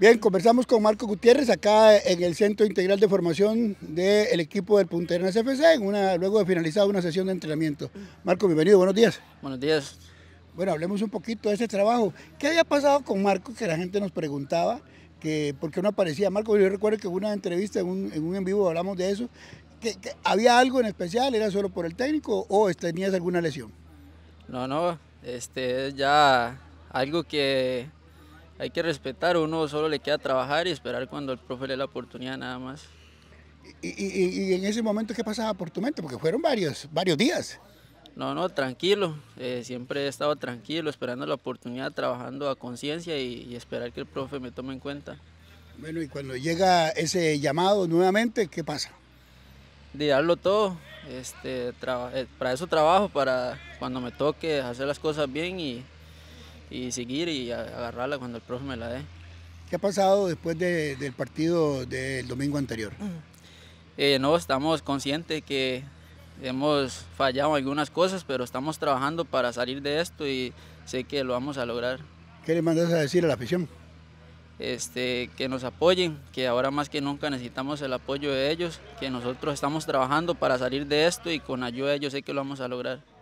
Bien, conversamos con Marco Gutiérrez acá en el Centro Integral de Formación del equipo del puntero CFC, luego de finalizar una sesión de entrenamiento. Marco, bienvenido, buenos días. Buenos días. Bueno, hablemos un poquito de ese trabajo. ¿Qué había pasado con Marco que la gente nos preguntaba? Que, ¿Por qué no aparecía Marco? Yo recuerdo que en una entrevista, en un en, vivo hablamos de eso. ¿Había algo en especial? ¿Era solo por el técnico o tenías alguna lesión? No, no, este, ya algo que hay que respetar, uno solo le queda trabajar y esperar cuando el profe le dé la oportunidad nada más. ¿Y, en ese momento qué pasaba por tu mente? Porque fueron varios, varios días. No, no, tranquilo, eh, siempre he estado tranquilo, esperando la oportunidad, trabajando a conciencia y, esperar que el profe me tome en cuenta. Bueno, y cuando llega ese llamado nuevamente, ¿qué pasa? De darlo todo, este, eh, para eso trabajo, para cuando me toque hacer las cosas bien y, y seguir y agarrarla cuando el profe me la dé. ¿Qué ha pasado después de, del partido del domingo anterior? Eh, no, estamos conscientes que hemos fallado algunas cosas, pero estamos trabajando para salir de esto y sé que lo vamos a lograr. ¿Qué le mandas a decir a la afición? Este, que nos apoyen, que ahora más que nunca necesitamos el apoyo de ellos, que nosotros estamos trabajando para salir de esto y con ayuda de ellos sé que lo vamos a lograr.